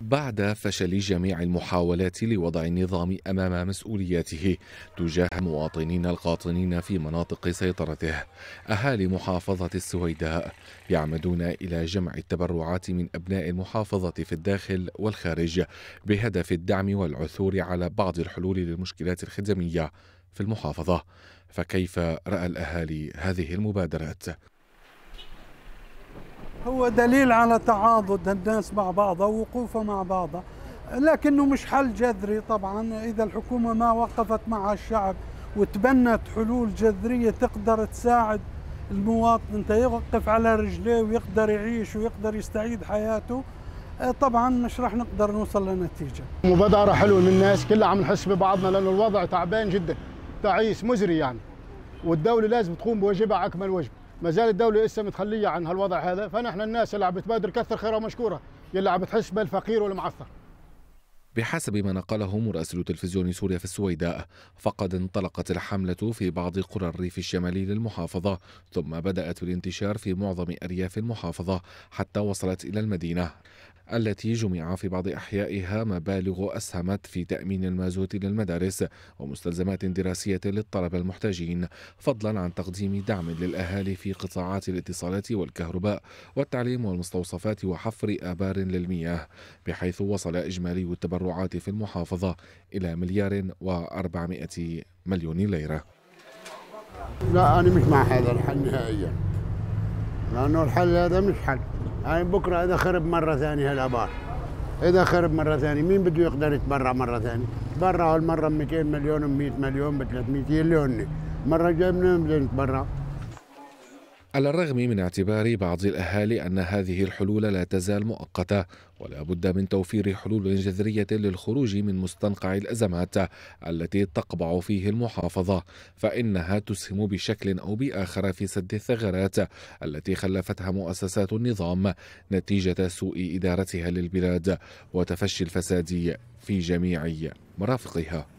بعد فشل جميع المحاولات لوضع النظام امام مسؤولياته تجاه مواطنين القاطنين في مناطق سيطرته اهالي محافظه السويداء يعمدون الى جمع التبرعات من ابناء المحافظه في الداخل والخارج بهدف الدعم والعثور على بعض الحلول للمشكلات الخدميه في المحافظه فكيف راى الاهالي هذه المبادرات هو دليل على تعاضد الناس مع بعضها ووقوفها مع بعضها لكنه مش حل جذري طبعا إذا الحكومة ما وقفت مع الشعب وتبنت حلول جذرية تقدر تساعد المواطن أنت يوقف على رجليه ويقدر يعيش ويقدر يستعيد حياته طبعا مش راح نقدر نوصل لنتيجة مبادرة حلوة من الناس كلها عم نحس ببعضنا لأنه الوضع تعبان جدا تعيس مزري يعني والدولة لازم تقوم بواجبها أكمل وجه ما زال الدوله لسه متخليه عن هالوضع هذا فنحن الناس اللي عم بتبادر كثر خيرها مشكوره يلي عم بتحس بالفقير والمعثر بحسب ما نقله مراسل تلفزيون سوريا في السويداء فقد انطلقت الحملة في بعض قرى الريف الشمالي للمحافظة ثم بدأت بالانتشار في معظم أرياف المحافظة حتى وصلت إلى المدينة التي جمع في بعض أحيائها مبالغ أسهمت في تأمين المازوت للمدارس ومستلزمات دراسية للطلبة المحتاجين فضلا عن تقديم دعم للأهالي في قطاعات الاتصالات والكهرباء والتعليم والمستوصفات وحفر آبار للمياه بحيث وصل إجمالي التبرعات في المحافظة إلى مليار و400 مليون ليرة لا أنا مش مع هذا الحل نهائيا لأنه الحل هذا مش حل هاي بكره اذا خرب مره ثانيه الابار اذا خرب مره ثانيه مين بده يقدر يتبرع مره ثانيه تبرعوا هالمره ب 200 مليون ب 100 مليون ب 300 مليون مره المره الجايه منين بدنا نتبرع على الرغم من اعتبار بعض الأهالي أن هذه الحلول لا تزال مؤقتة ولا بد من توفير حلول جذرية للخروج من مستنقع الأزمات التي تقبع فيه المحافظة فإنها تسهم بشكل أو بآخر في سد الثغرات التي خلفتها مؤسسات النظام نتيجة سوء إدارتها للبلاد وتفشي الفساد في جميع مرافقها